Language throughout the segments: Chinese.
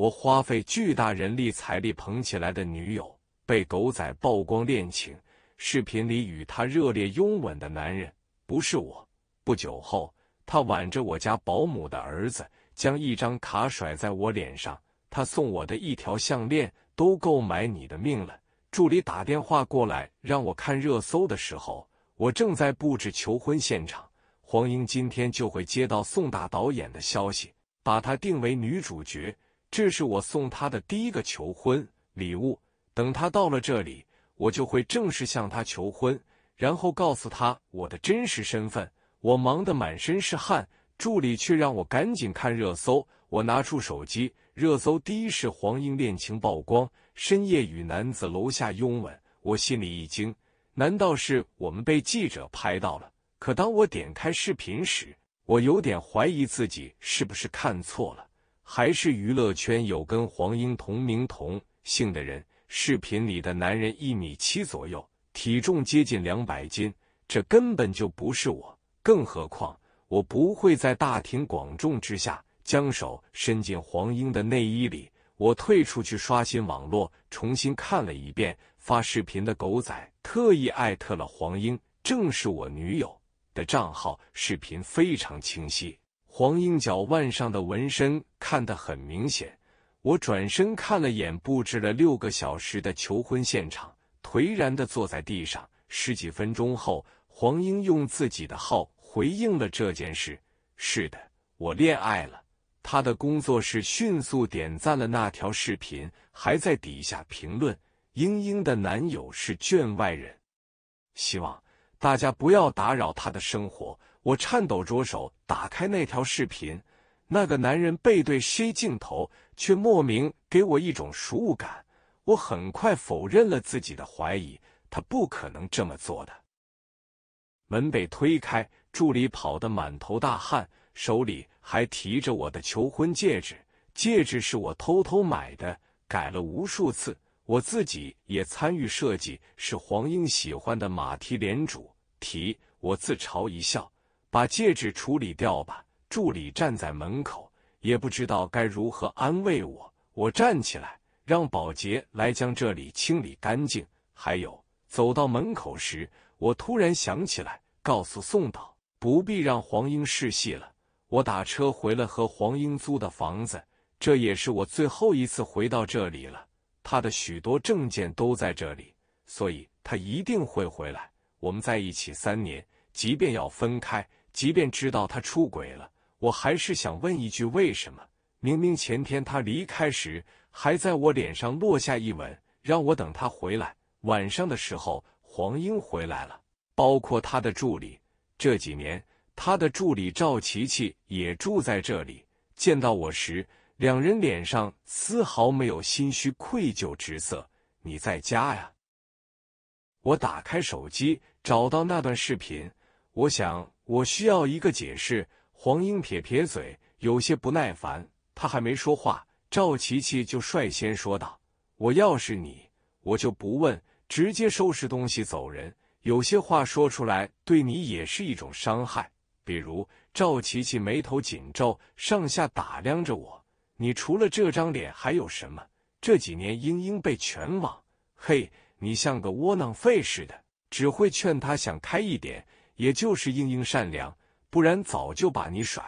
我花费巨大人力财力捧起来的女友被狗仔曝光恋情，视频里与她热烈拥吻的男人不是我。不久后，他挽着我家保姆的儿子，将一张卡甩在我脸上。他送我的一条项链都够买你的命了。助理打电话过来让我看热搜的时候，我正在布置求婚现场。黄英今天就会接到宋大导演的消息，把她定为女主角。这是我送他的第一个求婚礼物。等他到了这里，我就会正式向他求婚，然后告诉他我的真实身份。我忙得满身是汗，助理却让我赶紧看热搜。我拿出手机，热搜第一是黄英恋情曝光，深夜与男子楼下拥吻。我心里一惊，难道是我们被记者拍到了？可当我点开视频时，我有点怀疑自己是不是看错了。还是娱乐圈有跟黄英同名同姓的人？视频里的男人一米七左右，体重接近两百斤，这根本就不是我。更何况，我不会在大庭广众之下将手伸进黄英的内衣里。我退出去刷新网络，重新看了一遍，发视频的狗仔特意艾特了黄英，正是我女友的账号。视频非常清晰。黄英脚腕上的纹身看得很明显，我转身看了眼布置了六个小时的求婚现场，颓然的坐在地上。十几分钟后，黄英用自己的号回应了这件事：“是的，我恋爱了。”他的工作室迅速点赞了那条视频，还在底下评论：“英英的男友是圈外人，希望大家不要打扰他的生活。”我颤抖着手打开那条视频，那个男人背对谁镜头，却莫名给我一种熟感。我很快否认了自己的怀疑，他不可能这么做的。门被推开，助理跑得满头大汗，手里还提着我的求婚戒指。戒指是我偷偷买的，改了无数次，我自己也参与设计，是黄英喜欢的马蹄莲主题。我自嘲一笑。把戒指处理掉吧。助理站在门口，也不知道该如何安慰我。我站起来，让保洁来将这里清理干净。还有，走到门口时，我突然想起来，告诉宋导不必让黄英试戏了。我打车回了和黄英租的房子，这也是我最后一次回到这里了。他的许多证件都在这里，所以他一定会回来。我们在一起三年，即便要分开。即便知道他出轨了，我还是想问一句：为什么？明明前天他离开时，还在我脸上落下一吻，让我等他回来。晚上的时候，黄英回来了，包括他的助理。这几年，他的助理赵琪琪也住在这里。见到我时，两人脸上丝毫没有心虚愧疚之色。你在家呀？我打开手机，找到那段视频，我想。我需要一个解释。黄英撇撇嘴，有些不耐烦。他还没说话，赵琪琪就率先说道：“我要是你，我就不问，直接收拾东西走人。有些话说出来，对你也是一种伤害。”比如，赵琪琪眉头紧皱，上下打量着我：“你除了这张脸还有什么？这几年英英被全网，嘿，你像个窝囊废似的，只会劝他想开一点。”也就是英英善良，不然早就把你甩。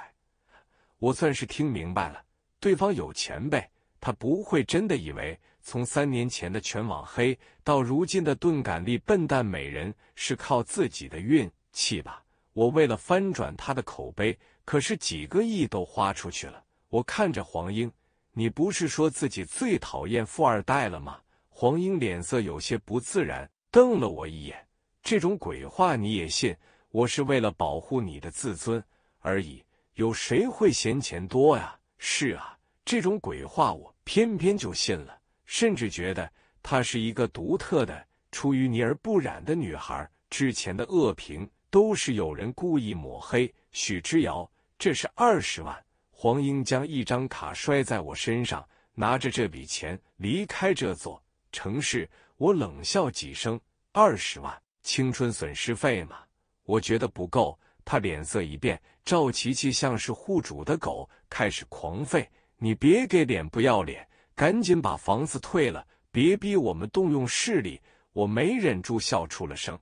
我算是听明白了，对方有钱呗，他不会真的以为从三年前的全网黑到如今的钝感力笨蛋美人是靠自己的运气吧？我为了翻转他的口碑，可是几个亿都花出去了。我看着黄英，你不是说自己最讨厌富二代了吗？黄英脸色有些不自然，瞪了我一眼，这种鬼话你也信？我是为了保护你的自尊而已。有谁会嫌钱多呀？是啊，这种鬼话我偏偏就信了，甚至觉得她是一个独特的、出淤泥而不染的女孩。之前的恶评都是有人故意抹黑许之遥。这是二十万，黄英将一张卡摔在我身上，拿着这笔钱离开这座城市。我冷笑几声：“二十万青春损失费嘛。”我觉得不够，他脸色一变，赵琪琪像是户主的狗，开始狂吠。你别给脸不要脸，赶紧把房子退了，别逼我们动用势力。我没忍住笑出了声。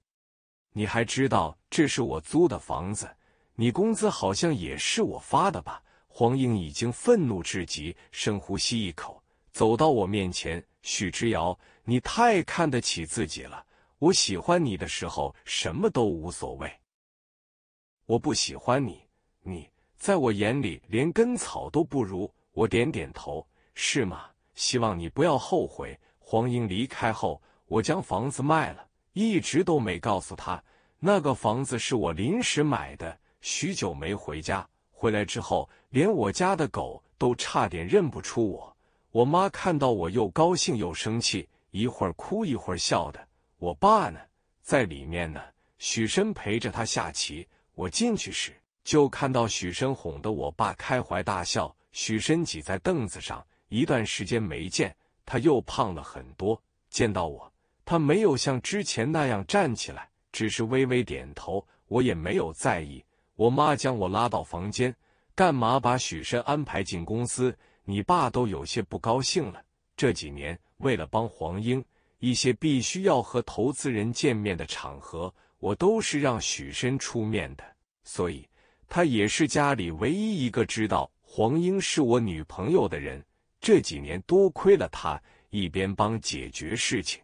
你还知道这是我租的房子？你工资好像也是我发的吧？黄英已经愤怒至极，深呼吸一口，走到我面前。许之遥，你太看得起自己了。我喜欢你的时候，什么都无所谓。我不喜欢你，你在我眼里连根草都不如。我点点头，是吗？希望你不要后悔。黄英离开后，我将房子卖了，一直都没告诉他。那个房子是我临时买的。许久没回家，回来之后，连我家的狗都差点认不出我。我妈看到我又高兴又生气，一会儿哭一会儿笑的。我爸呢，在里面呢。许深陪着他下棋。我进去时，就看到许深哄得我爸开怀大笑。许深挤在凳子上，一段时间没见，他又胖了很多。见到我，他没有像之前那样站起来，只是微微点头。我也没有在意。我妈将我拉到房间，干嘛把许深安排进公司？你爸都有些不高兴了。这几年为了帮黄英。一些必须要和投资人见面的场合，我都是让许深出面的，所以他也是家里唯一一个知道黄英是我女朋友的人。这几年多亏了他，一边帮解决事情，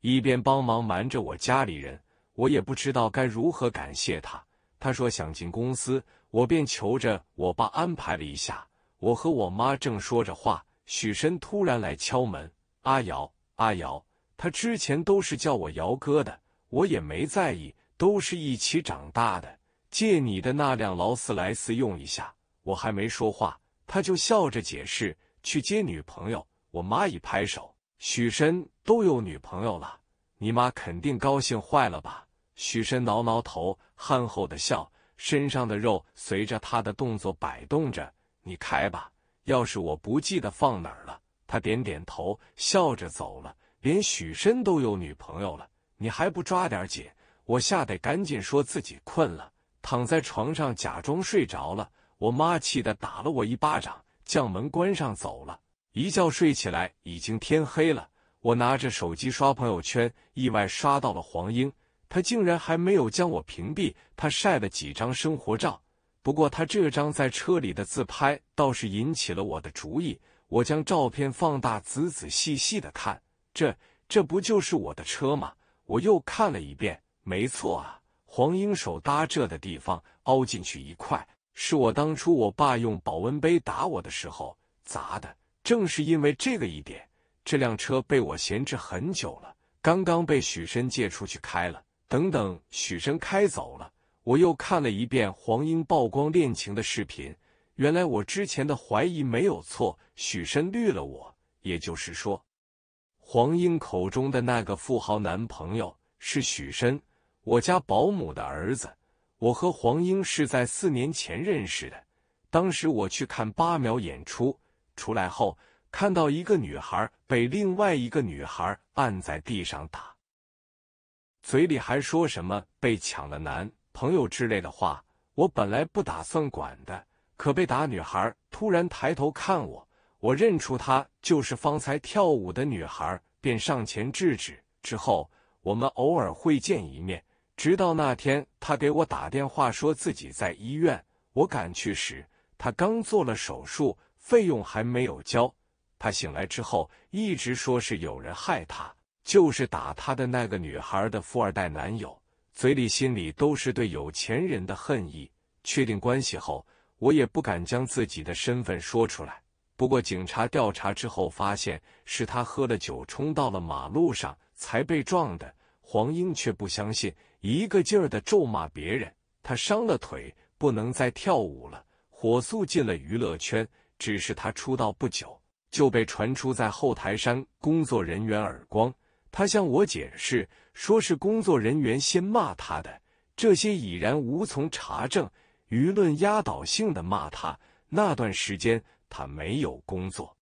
一边帮忙瞒着我家里人。我也不知道该如何感谢他。他说想进公司，我便求着我爸安排了一下。我和我妈正说着话，许深突然来敲门：“阿瑶。”阿瑶，他之前都是叫我瑶哥的，我也没在意，都是一起长大的。借你的那辆劳斯莱斯用一下。我还没说话，他就笑着解释，去接女朋友。我妈一拍手，许申都有女朋友了，你妈肯定高兴坏了吧？许申挠挠头，憨厚的笑，身上的肉随着他的动作摆动着。你开吧，要是我不记得放哪儿了。他点点头，笑着走了。连许深都有女朋友了，你还不抓点紧？我吓得赶紧说自己困了，躺在床上假装睡着了。我妈气得打了我一巴掌，将门关上走了。一觉睡起来，已经天黑了。我拿着手机刷朋友圈，意外刷到了黄英，她竟然还没有将我屏蔽。她晒了几张生活照。不过他这张在车里的自拍倒是引起了我的注意，我将照片放大，仔仔细细的看，这这不就是我的车吗？我又看了一遍，没错啊，黄英手搭这的地方凹进去一块，是我当初我爸用保温杯打我的时候砸的。正是因为这个一点，这辆车被我闲置很久了，刚刚被许深借出去开了。等等，许深开走了。我又看了一遍黄英曝光恋情的视频，原来我之前的怀疑没有错，许申绿了我。也就是说，黄英口中的那个富豪男朋友是许申，我家保姆的儿子。我和黄英是在四年前认识的，当时我去看八秒演出，出来后看到一个女孩被另外一个女孩按在地上打，嘴里还说什么被抢了男。朋友之类的话，我本来不打算管的。可被打女孩突然抬头看我，我认出她就是方才跳舞的女孩，便上前制止。之后我们偶尔会见一面，直到那天她给我打电话说自己在医院。我赶去时，她刚做了手术，费用还没有交。她醒来之后一直说是有人害她，就是打她的那个女孩的富二代男友。嘴里、心里都是对有钱人的恨意。确定关系后，我也不敢将自己的身份说出来。不过，警察调查之后发现，是他喝了酒冲到了马路上才被撞的。黄英却不相信，一个劲儿的咒骂别人。他伤了腿，不能再跳舞了，火速进了娱乐圈。只是他出道不久，就被传出在后台山工作人员耳光。他向我解释，说是工作人员先骂他的，这些已然无从查证。舆论压倒性的骂他，那段时间他没有工作，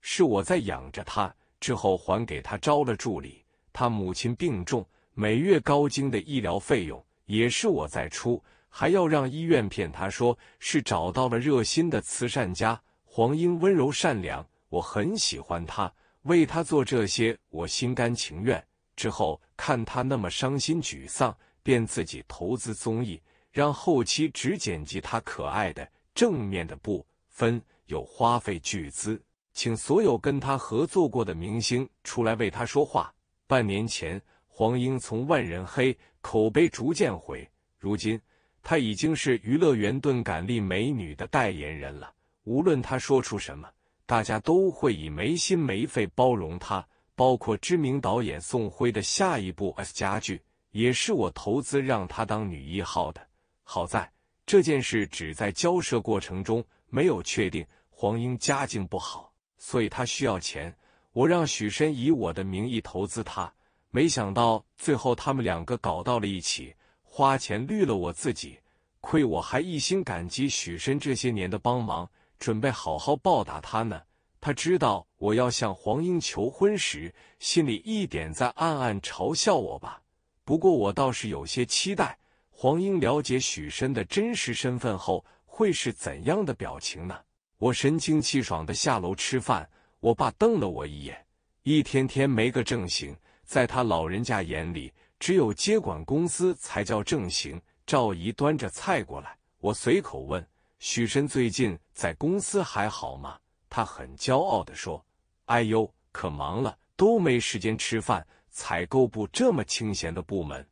是我在养着他。之后还给他招了助理。他母亲病重，每月高精的医疗费用也是我在出，还要让医院骗他说是找到了热心的慈善家黄英，温柔善良，我很喜欢他。为他做这些，我心甘情愿。之后看他那么伤心沮丧，便自己投资综艺，让后期只剪辑他可爱的、正面的部分，又花费巨资，请所有跟他合作过的明星出来为他说话。半年前，黄英从万人黑，口碑逐渐毁，如今她已经是娱乐园盾感力美女的代言人了。无论她说出什么。大家都会以没心没肺包容他，包括知名导演宋辉的下一部 S 家剧，也是我投资让他当女一号的。好在这件事只在交涉过程中没有确定。黄英家境不好，所以他需要钱，我让许申以我的名义投资他。没想到最后他们两个搞到了一起，花钱绿了我自己，亏我还一心感激许申这些年的帮忙。准备好好报答他呢。他知道我要向黄英求婚时，心里一点在暗暗嘲笑我吧。不过我倒是有些期待，黄英了解许深的真实身份后，会是怎样的表情呢？我神清气爽的下楼吃饭，我爸瞪了我一眼，一天天没个正形，在他老人家眼里，只有接管公司才叫正形。赵姨端着菜过来，我随口问。许深最近在公司还好吗？他很骄傲的说：“哎呦，可忙了，都没时间吃饭。采购部这么清闲的部门，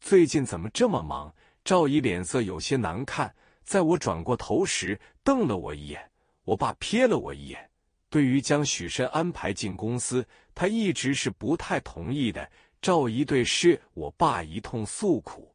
最近怎么这么忙？”赵姨脸色有些难看，在我转过头时瞪了我一眼。我爸瞥了我一眼。对于将许深安排进公司，他一直是不太同意的。赵姨对是我爸一通诉苦。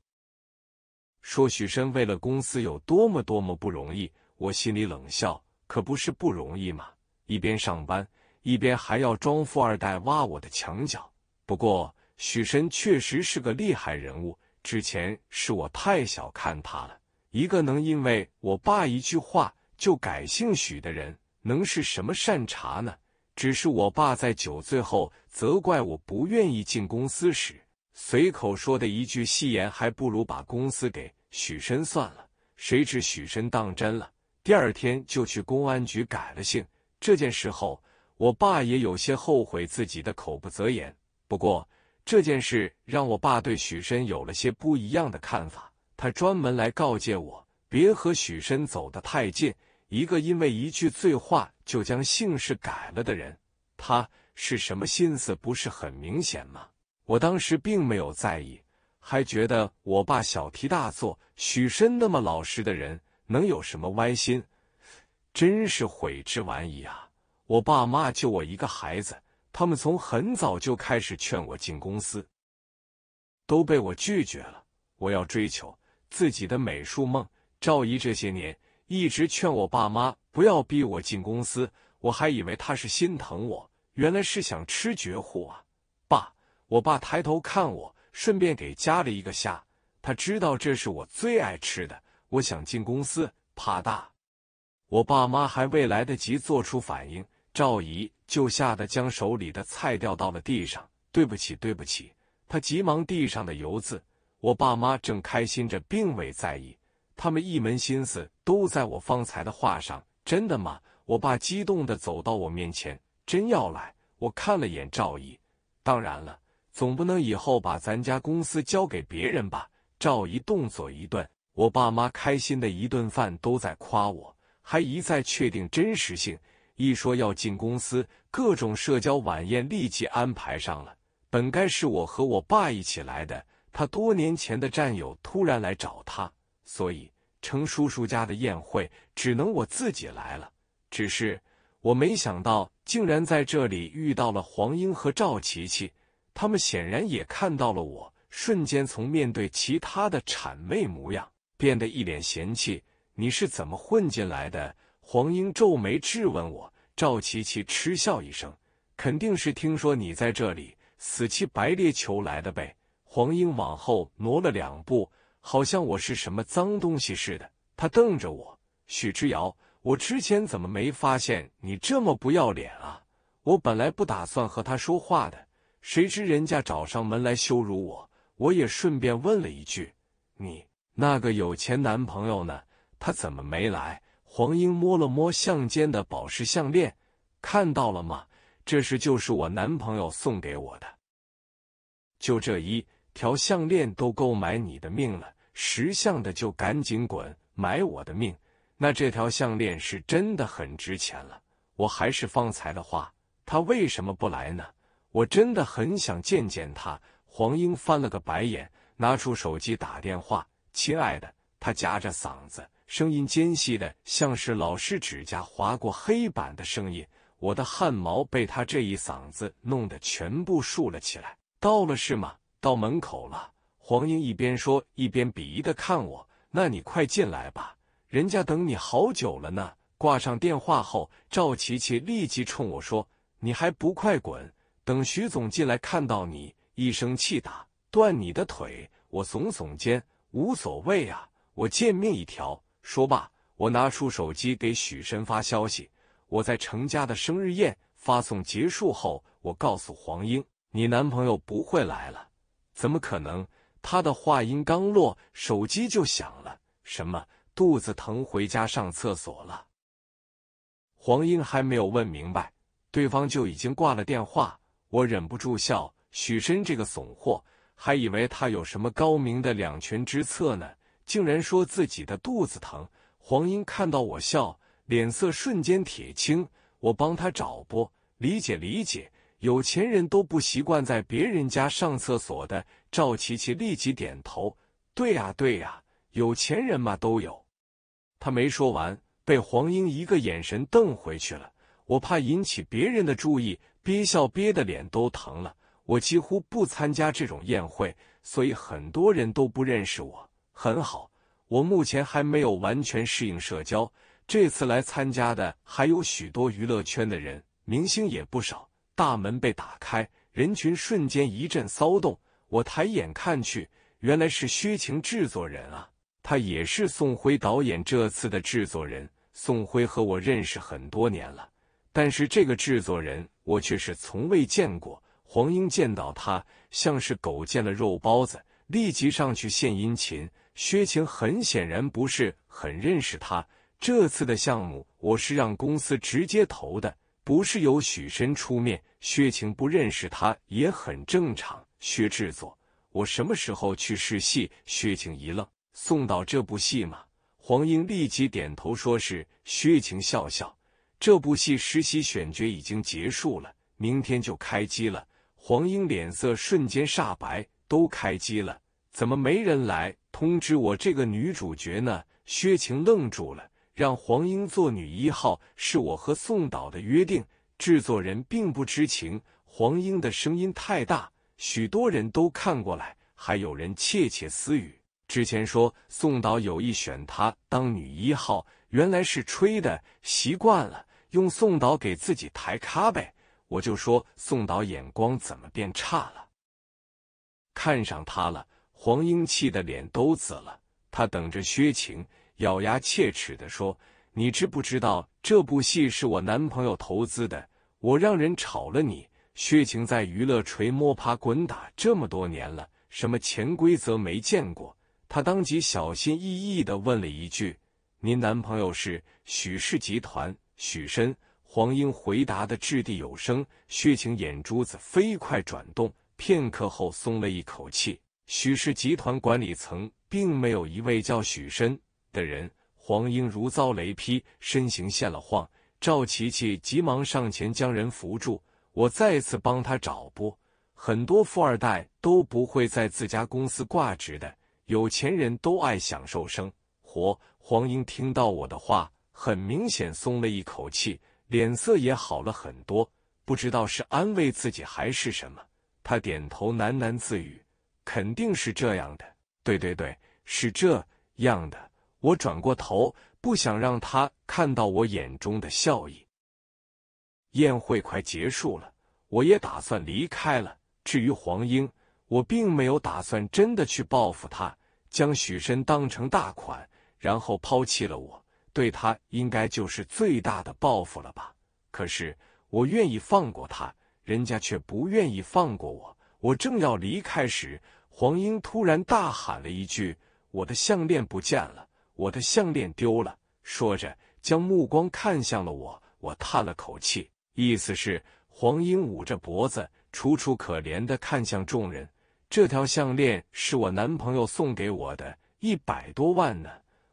说许深为了公司有多么多么不容易，我心里冷笑，可不是不容易吗？一边上班，一边还要装富二代挖我的墙角。不过许深确实是个厉害人物，之前是我太小看他了。一个能因为我爸一句话就改姓许的人，能是什么善茬呢？只是我爸在酒醉后责怪我不愿意进公司时。随口说的一句戏言，还不如把公司给许申算了。谁知许申当真了，第二天就去公安局改了姓。这件事后，我爸也有些后悔自己的口不择言。不过这件事让我爸对许申有了些不一样的看法。他专门来告诫我，别和许申走得太近。一个因为一句醉话就将姓氏改了的人，他是什么心思，不是很明显吗？我当时并没有在意，还觉得我爸小题大做。许身那么老实的人，能有什么歪心？真是悔之晚矣啊！我爸妈就我一个孩子，他们从很早就开始劝我进公司，都被我拒绝了。我要追求自己的美术梦。赵姨这些年一直劝我爸妈不要逼我进公司，我还以为她是心疼我，原来是想吃绝户啊！我爸抬头看我，顺便给加了一个虾。他知道这是我最爱吃的。我想进公司，怕大。我爸妈还未来得及做出反应，赵姨就吓得将手里的菜掉到了地上。对不起，对不起！他急忙递上的油渍。我爸妈正开心着，并未在意。他们一门心思都在我方才的话上。真的吗？我爸激动地走到我面前，真要来？我看了眼赵姨，当然了。总不能以后把咱家公司交给别人吧？赵姨动作一顿，我爸妈开心的一顿饭都在夸我，还一再确定真实性。一说要进公司，各种社交晚宴立即安排上了。本该是我和我爸一起来的，他多年前的战友突然来找他，所以程叔叔家的宴会只能我自己来了。只是我没想到，竟然在这里遇到了黄英和赵琪琪。他们显然也看到了我，瞬间从面对其他的谄媚模样变得一脸嫌弃。你是怎么混进来的？黄英皱眉质问我。赵琪琪嗤笑一声：“肯定是听说你在这里，死乞白咧求来的呗。”黄英往后挪了两步，好像我是什么脏东西似的。他瞪着我：“许之遥，我之前怎么没发现你这么不要脸啊？我本来不打算和他说话的。”谁知人家找上门来羞辱我，我也顺便问了一句：“你那个有钱男朋友呢？他怎么没来？”黄英摸了摸项间的宝石项链，看到了吗？这是就是我男朋友送给我的，就这一条项链都够买你的命了。识相的就赶紧滚，买我的命。那这条项链是真的很值钱了。我还是方才的话，他为什么不来呢？我真的很想见见他。黄英翻了个白眼，拿出手机打电话：“亲爱的。”他夹着嗓子，声音尖细的，像是老师指甲划过黑板的声音。我的汗毛被他这一嗓子弄得全部竖了起来。到了是吗？到门口了。黄英一边说，一边鄙夷的看我。“那你快进来吧，人家等你好久了呢。”挂上电话后，赵琪琪立即冲我说：“你还不快滚！”等徐总进来，看到你一生气打断你的腿。我耸耸肩，无所谓啊，我贱命一条。说罢，我拿出手机给许申发消息。我在程家的生日宴发送结束后，我告诉黄英，你男朋友不会来了。怎么可能？他的话音刚落，手机就响了。什么？肚子疼，回家上厕所了。黄英还没有问明白，对方就已经挂了电话。我忍不住笑，许申这个怂货，还以为他有什么高明的两全之策呢，竟然说自己的肚子疼。黄英看到我笑，脸色瞬间铁青。我帮他找不理解，理解，有钱人都不习惯在别人家上厕所的。赵琪琪立即点头，对呀对呀，有钱人嘛都有。他没说完，被黄英一个眼神瞪回去了。我怕引起别人的注意，憋笑憋得脸都疼了。我几乎不参加这种宴会，所以很多人都不认识我。很好，我目前还没有完全适应社交。这次来参加的还有许多娱乐圈的人，明星也不少。大门被打开，人群瞬间一阵骚动。我抬眼看去，原来是薛晴制作人啊，他也是宋辉导演这次的制作人。宋辉和我认识很多年了。但是这个制作人，我却是从未见过。黄英见到他，像是狗见了肉包子，立即上去献殷勤。薛晴很显然不是很认识他。这次的项目，我是让公司直接投的，不是由许申出面。薛晴不认识他也很正常。薛制作，我什么时候去试戏？薛晴一愣：“送到这部戏吗？”黄英立即点头说：“是。”薛晴笑笑。这部戏实习选角已经结束了，明天就开机了。黄英脸色瞬间煞白，都开机了，怎么没人来通知我这个女主角呢？薛晴愣住了。让黄英做女一号是我和宋导的约定，制作人并不知情。黄英的声音太大，许多人都看过来，还有人窃窃私语。之前说宋导有意选她当女一号，原来是吹的。习惯了。用宋导给自己抬咖呗，我就说宋导眼光怎么变差了？看上他了？黄英气的脸都紫了，他等着薛晴咬牙切齿的说：“你知不知道这部戏是我男朋友投资的？我让人炒了你。”薛晴在娱乐锤摸爬滚打这么多年了，什么潜规则没见过？他当即小心翼翼的问了一句：“您男朋友是许氏集团？”许深，黄英回答的掷地有声。薛晴眼珠子飞快转动，片刻后松了一口气。许氏集团管理层并没有一位叫许深的人。黄英如遭雷劈，身形现了晃。赵琪琪急忙上前将人扶住。我再次帮他找不，很多富二代都不会在自家公司挂职的。有钱人都爱享受生活。黄英听到我的话。很明显松了一口气，脸色也好了很多。不知道是安慰自己还是什么，他点头喃喃自语：“肯定是这样的，对对对，是这样的。”我转过头，不想让他看到我眼中的笑意。宴会快结束了，我也打算离开了。至于黄英，我并没有打算真的去报复他，将许深当成大款，然后抛弃了我。对他应该就是最大的报复了吧？可是我愿意放过他，人家却不愿意放过我。我正要离开时，黄英突然大喊了一句：“我的项链不见了！我的项链丢了！”说着，将目光看向了我。我叹了口气，意思是黄英捂着脖子，楚楚可怜的看向众人。这条项链是我男朋友送给我的，一百多万呢。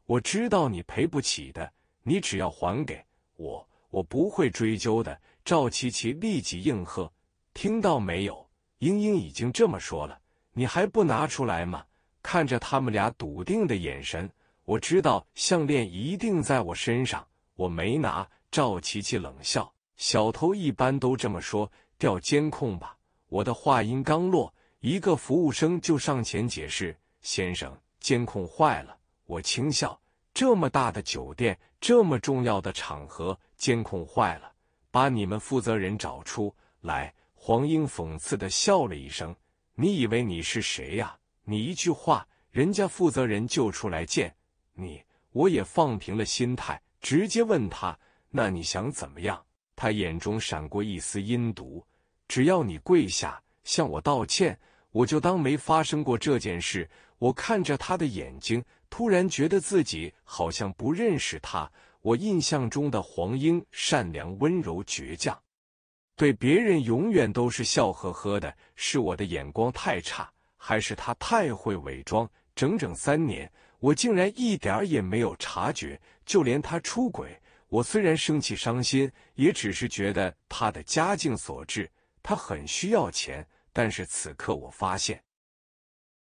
我知道你赔不起的，你只要还给我，我不会追究的。赵琪琪立即应和：“听到没有？英英已经这么说了，你还不拿出来吗？”看着他们俩笃定的眼神，我知道项链一定在我身上，我没拿。赵琪琪冷笑：“小偷一般都这么说，调监控吧。”我的话音刚落，一个服务生就上前解释：“先生，监控坏了。”我轻笑：“这么大的酒店，这么重要的场合，监控坏了，把你们负责人找出来。”黄英讽刺的笑了一声：“你以为你是谁呀？你一句话，人家负责人就出来见你。”我也放平了心态，直接问他：“那你想怎么样？”他眼中闪过一丝阴毒：“只要你跪下向我道歉，我就当没发生过这件事。”我看着他的眼睛。突然觉得自己好像不认识他。我印象中的黄英善良、温柔、倔强，对别人永远都是笑呵呵的。是我的眼光太差，还是他太会伪装？整整三年，我竟然一点儿也没有察觉，就连他出轨，我虽然生气、伤心，也只是觉得他的家境所致，他很需要钱。但是此刻我发现，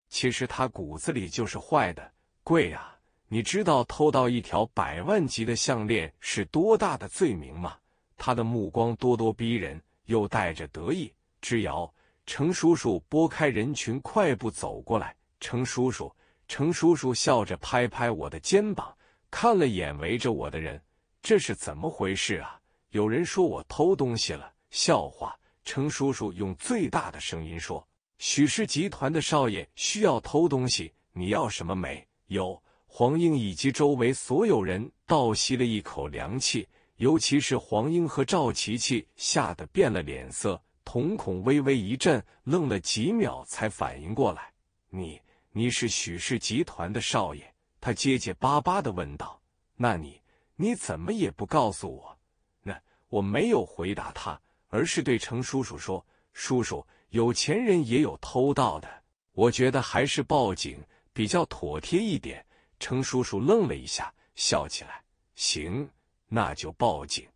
其实他骨子里就是坏的。贵啊，你知道偷到一条百万级的项链是多大的罪名吗？他的目光咄咄逼人，又带着得意。之遥，程叔叔拨开人群，快步走过来。程叔叔，程叔叔笑着拍拍我的肩膀，看了眼围着我的人，这是怎么回事啊？有人说我偷东西了，笑话！程叔叔用最大的声音说：“许氏集团的少爷需要偷东西，你要什么没？”有黄英以及周围所有人倒吸了一口凉气，尤其是黄英和赵琪琪，吓得变了脸色，瞳孔微微一震，愣了几秒才反应过来：“你你是许氏集团的少爷？”他结结巴巴的问道。“那你你怎么也不告诉我？”那我没有回答他，而是对程叔叔说：“叔叔，有钱人也有偷盗的，我觉得还是报警。”比较妥帖一点。程叔叔愣了一下，笑起来：“行，那就报警。”“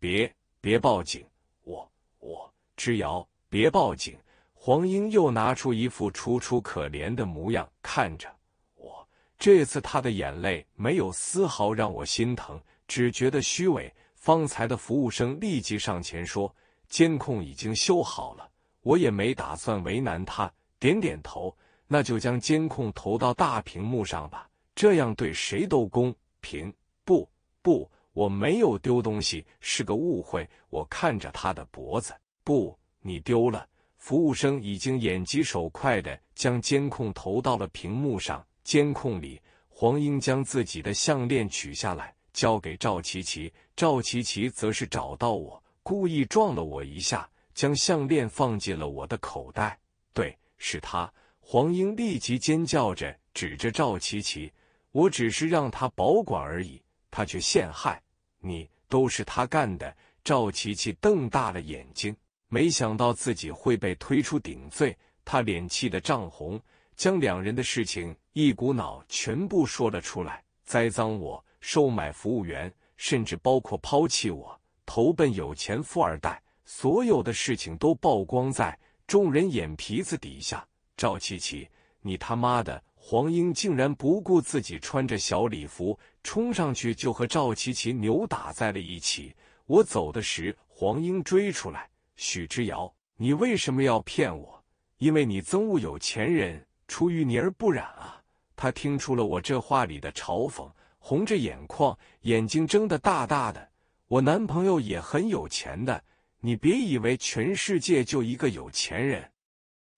别，别报警！”我我之遥，别报警！”黄英又拿出一副楚楚可怜的模样看着我。这次他的眼泪没有丝毫让我心疼，只觉得虚伪。方才的服务生立即上前说：“监控已经修好了，我也没打算为难他。”点点头。那就将监控投到大屏幕上吧，这样对谁都公平。不不，我没有丢东西，是个误会。我看着他的脖子，不，你丢了。服务生已经眼疾手快的将监控投到了屏幕上。监控里，黄英将自己的项链取下来，交给赵琪琪。赵琪琪则是找到我，故意撞了我一下，将项链放进了我的口袋。对，是他。黄英立即尖叫着，指着赵琪琪：“我只是让他保管而已，他却陷害你，都是他干的。”赵琪琪瞪大了眼睛，没想到自己会被推出顶罪，他脸气得涨红，将两人的事情一股脑全部说了出来：栽赃我、收买服务员，甚至包括抛弃我、投奔有钱富二代，所有的事情都曝光在众人眼皮子底下。赵琪琪，你他妈的！黄英竟然不顾自己穿着小礼服，冲上去就和赵琪琪扭打在了一起。我走的时，黄英追出来。许之遥，你为什么要骗我？因为你憎恶有钱人，出淤泥而不染啊！他听出了我这话里的嘲讽，红着眼眶，眼睛睁得大大的。我男朋友也很有钱的，你别以为全世界就一个有钱人。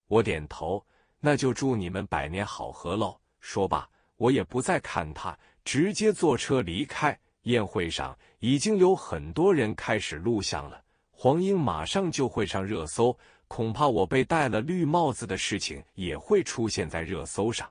我点头。那就祝你们百年好合喽！说罢，我也不再看他，直接坐车离开。宴会上已经有很多人开始录像了，黄英马上就会上热搜，恐怕我被戴了绿帽子的事情也会出现在热搜上。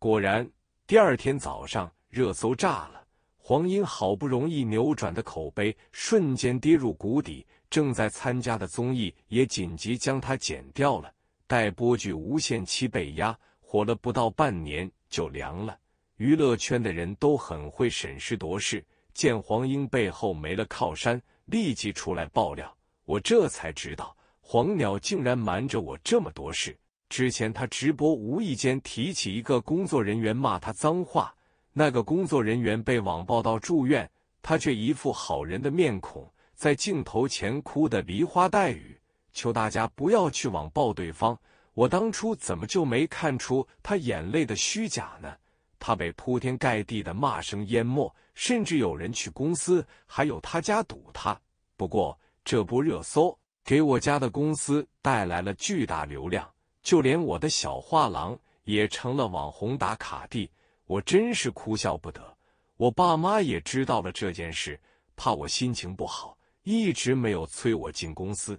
果然，第二天早上，热搜炸了，黄英好不容易扭转的口碑瞬间跌入谷底，正在参加的综艺也紧急将他剪掉了。待播剧无限期被压，火了不到半年就凉了。娱乐圈的人都很会审时度势，见黄英背后没了靠山，立即出来爆料。我这才知道，黄鸟竟然瞒着我这么多事。之前他直播无意间提起一个工作人员骂他脏话，那个工作人员被网暴到住院，他却一副好人的面孔，在镜头前哭得梨花带雨。求大家不要去网暴对方！我当初怎么就没看出他眼泪的虚假呢？他被铺天盖地的骂声淹没，甚至有人去公司还有他家堵他。不过这波热搜给我家的公司带来了巨大流量，就连我的小画廊也成了网红打卡地。我真是哭笑不得。我爸妈也知道了这件事，怕我心情不好，一直没有催我进公司。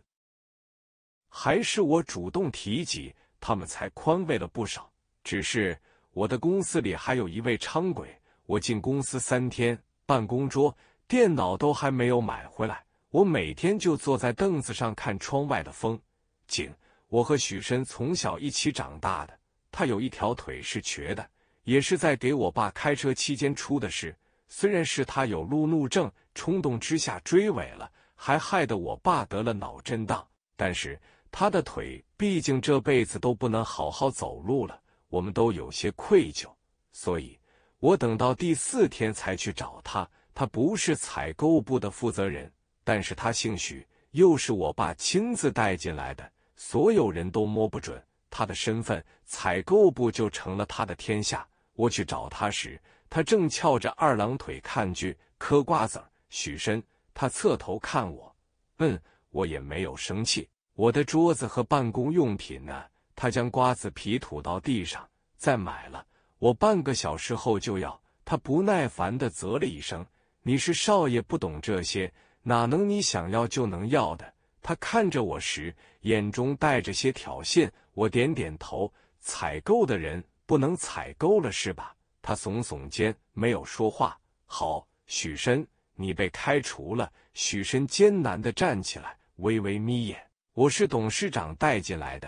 还是我主动提及，他们才宽慰了不少。只是我的公司里还有一位昌鬼，我进公司三天，办公桌、电脑都还没有买回来。我每天就坐在凳子上看窗外的风景。我和许申从小一起长大的，他有一条腿是瘸的，也是在给我爸开车期间出的事。虽然是他有路怒症，冲动之下追尾了，还害得我爸得了脑震荡，但是。他的腿毕竟这辈子都不能好好走路了，我们都有些愧疚，所以我等到第四天才去找他。他不是采购部的负责人，但是他姓许，又是我爸亲自带进来的，所有人都摸不准他的身份。采购部就成了他的天下。我去找他时，他正翘着二郎腿看剧，嗑瓜子。许深，他侧头看我，嗯，我也没有生气。我的桌子和办公用品呢？他将瓜子皮吐到地上，再买了。我半个小时后就要。他不耐烦地啧了一声：“你是少爷，不懂这些，哪能你想要就能要的？”他看着我时，眼中带着些挑衅。我点点头：“采购的人不能采购了，是吧？”他耸耸肩，没有说话。好，许深，你被开除了。许深艰难地站起来，微微眯眼。我是董事长带进来的，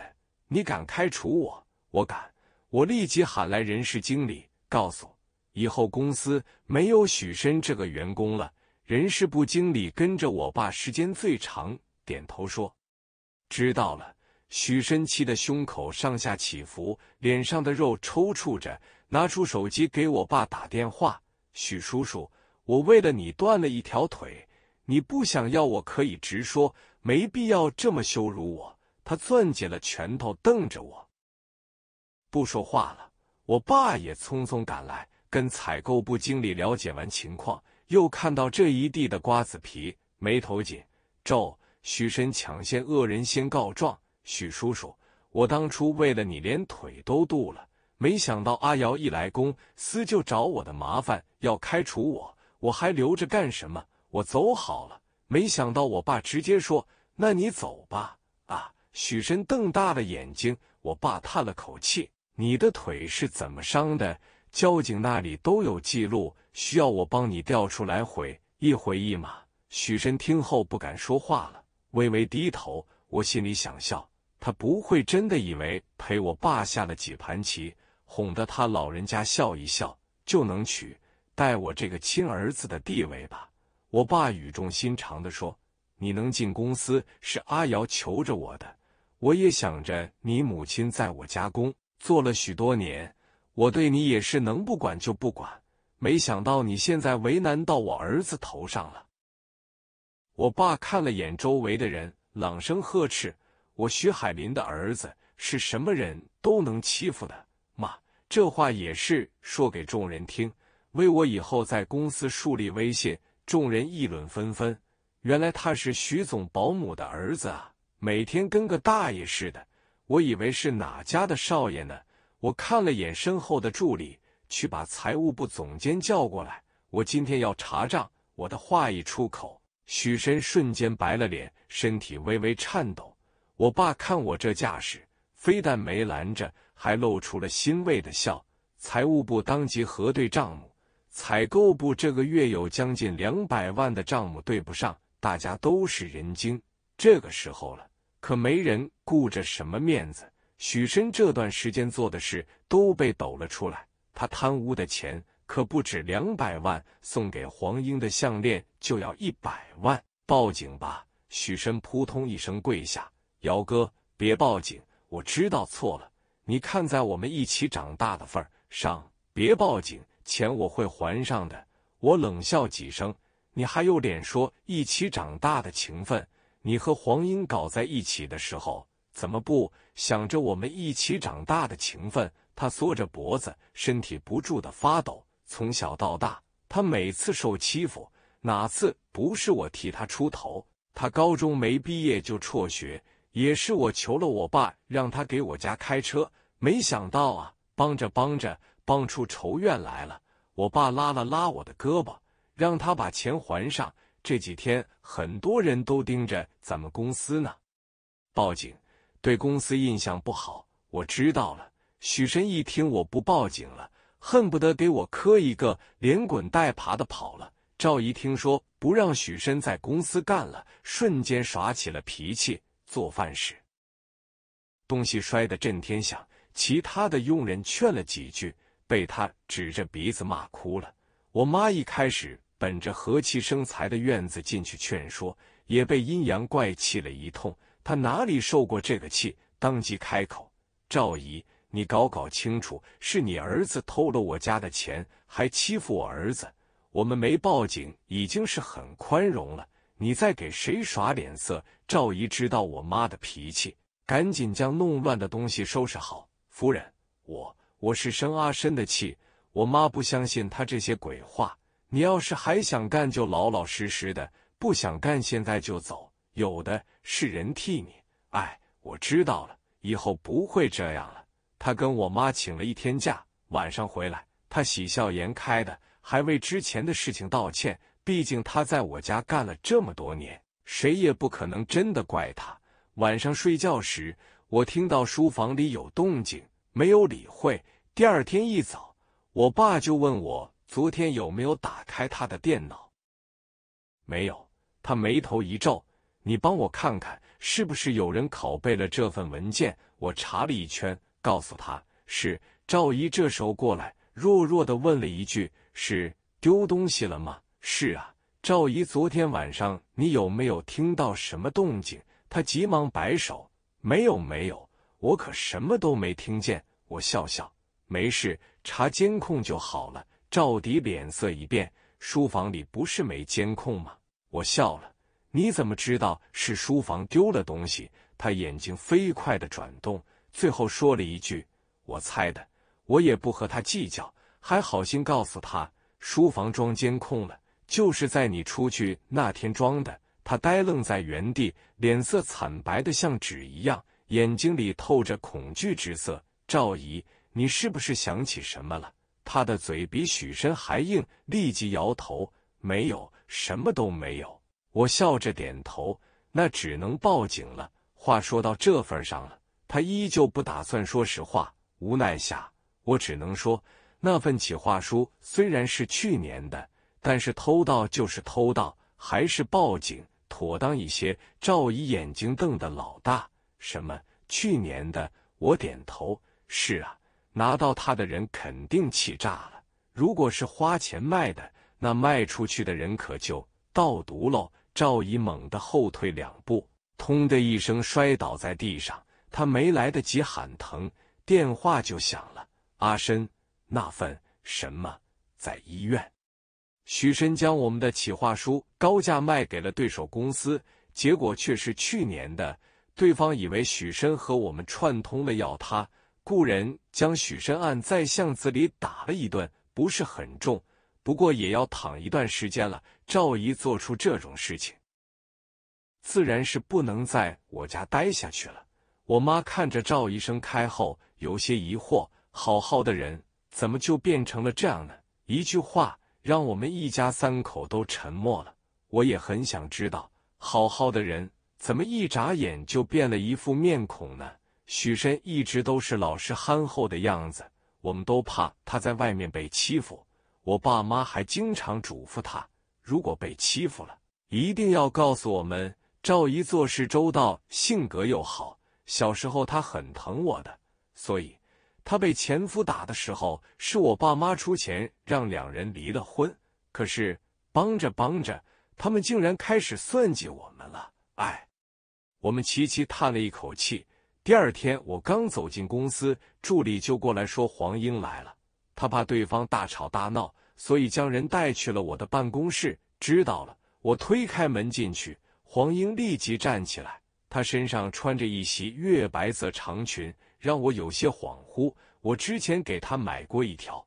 你敢开除我？我敢！我立即喊来人事经理，告诉以后公司没有许深这个员工了。人事部经理跟着我爸时间最长，点头说：“知道了。”许深气得胸口上下起伏，脸上的肉抽搐着，拿出手机给我爸打电话：“许叔叔，我为了你断了一条腿，你不想要我可以直说。”没必要这么羞辱我！他攥紧了拳头，瞪着我，不说话了。我爸也匆匆赶来，跟采购部经理了解完情况，又看到这一地的瓜子皮，眉头紧皱。许申抢先恶人先告状：“许叔叔，我当初为了你，连腿都剁了。没想到阿瑶一来公司就找我的麻烦，要开除我，我还留着干什么？我走好了。”没想到我爸直接说：“那你走吧。”啊！许深瞪大了眼睛。我爸叹了口气：“你的腿是怎么伤的？交警那里都有记录，需要我帮你调出来回一回忆吗？”许深听后不敢说话了，微微低头。我心里想笑，他不会真的以为陪我爸下了几盘棋，哄得他老人家笑一笑就能取代我这个亲儿子的地位吧？我爸语重心长地说：“你能进公司是阿瑶求着我的，我也想着你母亲在我家工做了许多年，我对你也是能不管就不管。没想到你现在为难到我儿子头上了。”我爸看了眼周围的人，朗声呵斥：“我徐海林的儿子是什么人都能欺负的妈，这话也是说给众人听，为我以后在公司树立威信。众人议论纷纷，原来他是徐总保姆的儿子啊！每天跟个大爷似的，我以为是哪家的少爷呢。我看了眼身后的助理，去把财务部总监叫过来，我今天要查账。我的话一出口，许深瞬间白了脸，身体微微颤抖。我爸看我这架势，非但没拦着，还露出了欣慰的笑。财务部当即核对账目。采购部这个月有将近两百万的账目对不上，大家都是人精，这个时候了，可没人顾着什么面子。许申这段时间做的事都被抖了出来，他贪污的钱可不止两百万，送给黄英的项链就要一百万，报警吧！许申扑通一声跪下：“姚哥，别报警，我知道错了，你看在我们一起长大的份儿上，别报警。”钱我会还上的。我冷笑几声：“你还有脸说一起长大的情分？你和黄英搞在一起的时候，怎么不想着我们一起长大的情分？”他缩着脖子，身体不住的发抖。从小到大，他每次受欺负，哪次不是我替他出头？他高中没毕业就辍学，也是我求了我爸让他给我家开车。没想到啊，帮着帮着。放出仇怨来了！我爸拉了拉我的胳膊，让他把钱还上。这几天很多人都盯着咱们公司呢，报警对公司印象不好。我知道了。许申一听我不报警了，恨不得给我磕一个，连滚带爬的跑了。赵姨听说不让许申在公司干了，瞬间耍起了脾气，做饭时东西摔得震天响。其他的佣人劝了几句。被他指着鼻子骂哭了。我妈一开始本着和气生财的院子进去劝说，也被阴阳怪气了一通。她哪里受过这个气？当即开口：“赵姨，你搞搞清楚，是你儿子偷了我家的钱，还欺负我儿子。我们没报警，已经是很宽容了。你在给谁耍脸色？”赵姨知道我妈的脾气，赶紧将弄乱的东西收拾好。夫人，我。我是生阿深的气，我妈不相信他这些鬼话。你要是还想干，就老老实实的；不想干，现在就走，有的是人替你。哎，我知道了，以后不会这样了。他跟我妈请了一天假，晚上回来，他喜笑颜开的，还为之前的事情道歉。毕竟他在我家干了这么多年，谁也不可能真的怪他。晚上睡觉时，我听到书房里有动静。没有理会。第二天一早，我爸就问我昨天有没有打开他的电脑。没有。他眉头一皱：“你帮我看看，是不是有人拷贝了这份文件？”我查了一圈，告诉他：“是。”赵姨这时候过来，弱弱的问了一句：“是丢东西了吗？”“是啊。”赵姨：“昨天晚上你有没有听到什么动静？”他急忙摆手：“没有，没有。”我可什么都没听见。我笑笑，没事，查监控就好了。赵迪脸色一变，书房里不是没监控吗？我笑了，你怎么知道是书房丢了东西？他眼睛飞快地转动，最后说了一句：“我猜的。”我也不和他计较，还好心告诉他，书房装监控了，就是在你出去那天装的。他呆愣在原地，脸色惨白的像纸一样。眼睛里透着恐惧之色。赵姨，你是不是想起什么了？他的嘴比许申还硬，立即摇头：“没有，什么都没有。”我笑着点头：“那只能报警了。”话说到这份上了，他依旧不打算说实话。无奈下，我只能说：“那份企划书虽然是去年的，但是偷盗就是偷盗，还是报警妥当一些。”赵姨眼睛瞪得老大。什么？去年的？我点头。是啊，拿到它的人肯定气炸了。如果是花钱卖的，那卖出去的人可就倒毒喽。赵乙猛地后退两步，砰的一声摔倒在地上。他没来得及喊疼，电话就响了。阿深，那份什么在医院？徐深将我们的企划书高价卖给了对手公司，结果却是去年的。对方以为许深和我们串通了，要他故人将许深按在巷子里打了一顿，不是很重，不过也要躺一段时间了。赵姨做出这种事情，自然是不能在我家待下去了。我妈看着赵医生开后，有些疑惑：好好的人，怎么就变成了这样呢？一句话，让我们一家三口都沉默了。我也很想知道，好好的人。怎么一眨眼就变了一副面孔呢？许申一直都是老实憨厚的样子，我们都怕他在外面被欺负。我爸妈还经常嘱咐他，如果被欺负了，一定要告诉我们。赵姨做事周到，性格又好，小时候她很疼我的，所以她被前夫打的时候，是我爸妈出钱让两人离了婚。可是帮着帮着，他们竟然开始算计我们了，哎。我们齐齐叹了一口气。第二天，我刚走进公司，助理就过来说黄英来了。他怕对方大吵大闹，所以将人带去了我的办公室。知道了，我推开门进去，黄英立即站起来。她身上穿着一袭月白色长裙，让我有些恍惚。我之前给她买过一条，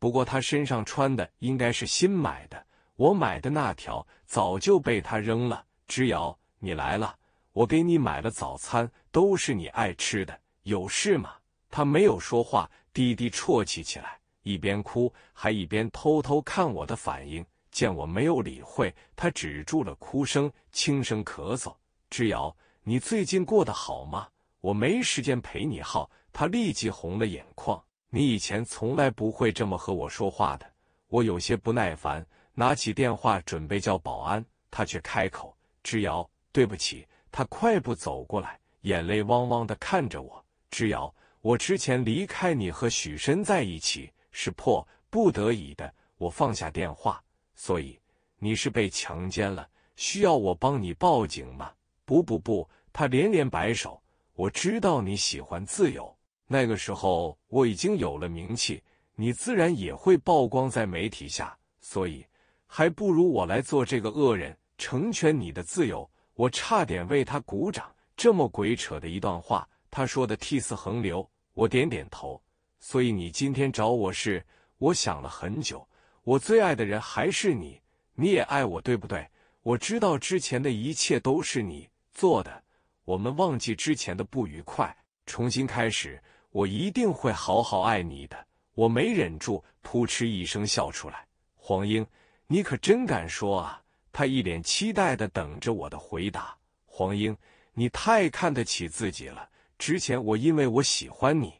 不过她身上穿的应该是新买的。我买的那条早就被她扔了。之遥。你来了，我给你买了早餐，都是你爱吃的。有事吗？他没有说话，滴滴啜泣起来，一边哭还一边偷偷看我的反应。见我没有理会，他止住了哭声，轻声咳嗽。之遥，你最近过得好吗？我没时间陪你耗。他立即红了眼眶。你以前从来不会这么和我说话的。我有些不耐烦，拿起电话准备叫保安，他却开口：之遥。对不起，他快步走过来，眼泪汪汪的看着我。之遥，我之前离开你和许深在一起是迫不得已的。我放下电话，所以你是被强奸了？需要我帮你报警吗？不不不，他连连摆手。我知道你喜欢自由，那个时候我已经有了名气，你自然也会曝光在媒体下，所以还不如我来做这个恶人，成全你的自由。我差点为他鼓掌，这么鬼扯的一段话，他说的涕泗横流。我点点头，所以你今天找我是，我想了很久，我最爱的人还是你，你也爱我，对不对？我知道之前的一切都是你做的，我们忘记之前的不愉快，重新开始，我一定会好好爱你的。我没忍住，扑哧一声笑出来。黄英，你可真敢说啊！他一脸期待的等着我的回答。黄英，你太看得起自己了。之前我因为我喜欢你，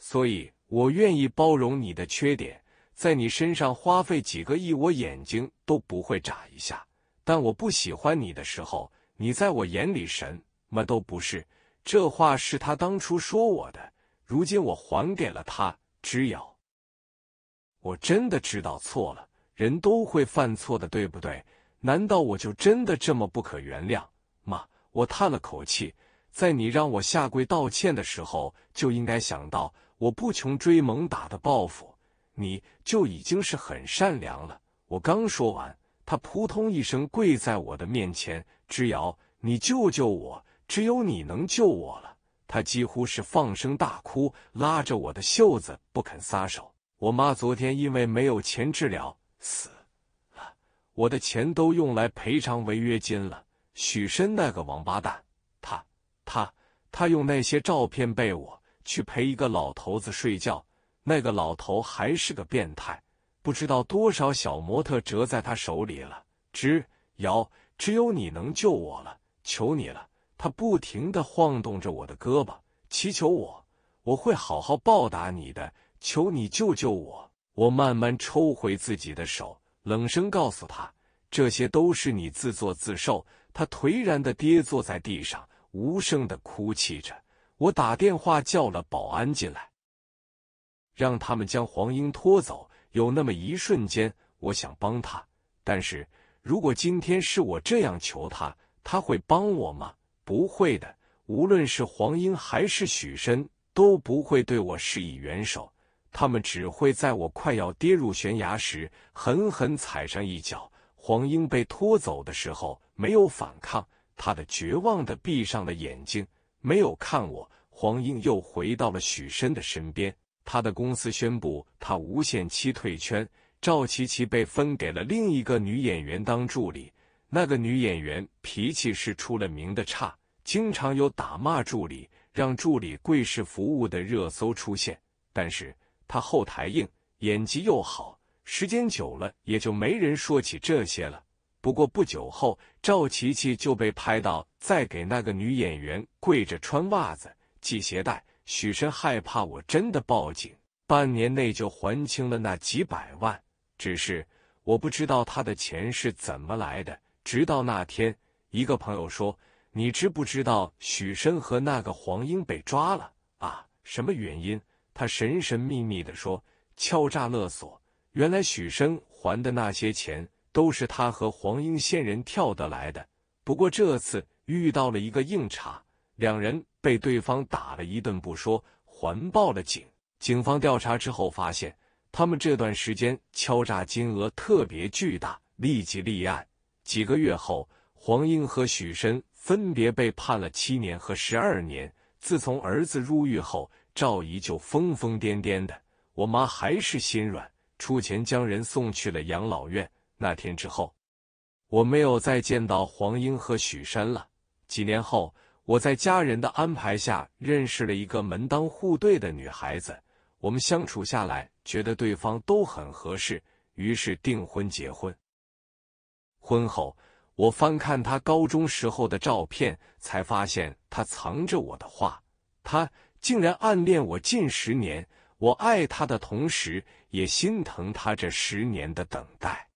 所以我愿意包容你的缺点，在你身上花费几个亿，我眼睛都不会眨一下。但我不喜欢你的时候，你在我眼里什么都不是。这话是他当初说我的，如今我还给了他。知瑶，我真的知道错了，人都会犯错的，对不对？难道我就真的这么不可原谅吗？我叹了口气，在你让我下跪道歉的时候，就应该想到我不穷追猛打的报复，你就已经是很善良了。我刚说完，他扑通一声跪在我的面前：“之遥，你救救我，只有你能救我了！”他几乎是放声大哭，拉着我的袖子不肯撒手。我妈昨天因为没有钱治疗死。我的钱都用来赔偿违约金了。许申那个王八蛋，他他他用那些照片背我去陪一个老头子睡觉，那个老头还是个变态，不知道多少小模特折在他手里了。只摇，只有你能救我了，求你了！他不停的晃动着我的胳膊，祈求我，我会好好报答你的，求你救救我！我慢慢抽回自己的手。冷声告诉他：“这些都是你自作自受。”他颓然的跌坐在地上，无声的哭泣着。我打电话叫了保安进来，让他们将黄英拖走。有那么一瞬间，我想帮他，但是如果今天是我这样求他，他会帮我吗？不会的。无论是黄英还是许申，都不会对我施以援手。他们只会在我快要跌入悬崖时狠狠踩上一脚。黄英被拖走的时候没有反抗，他的绝望的闭上了眼睛，没有看我。黄英又回到了许申的身边。他的公司宣布他无限期退圈。赵琪琪被分给了另一个女演员当助理，那个女演员脾气是出了名的差，经常有打骂助理，让助理跪式服务的热搜出现，但是。他后台硬，演技又好，时间久了也就没人说起这些了。不过不久后，赵琪琪就被拍到在给那个女演员跪着穿袜子、系鞋带。许申害怕我真的报警，半年内就还清了那几百万。只是我不知道他的钱是怎么来的。直到那天，一个朋友说：“你知不知道许申和那个黄英被抓了啊？什么原因？”他神神秘秘的说：“敲诈勒索，原来许生还的那些钱都是他和黄英仙人跳得来的。不过这次遇到了一个硬茬，两人被对方打了一顿不说，还报了警。警方调查之后发现，他们这段时间敲诈金额特别巨大，立即立案。几个月后，黄英和许生分别被判了七年和十二年。自从儿子入狱后，”赵姨就疯疯癫癫的，我妈还是心软，出钱将人送去了养老院。那天之后，我没有再见到黄英和许山了。几年后，我在家人的安排下认识了一个门当户对的女孩子，我们相处下来觉得对方都很合适，于是订婚结婚。婚后，我翻看她高中时候的照片，才发现她藏着我的画。她。竟然暗恋我近十年，我爱他的同时，也心疼他这十年的等待。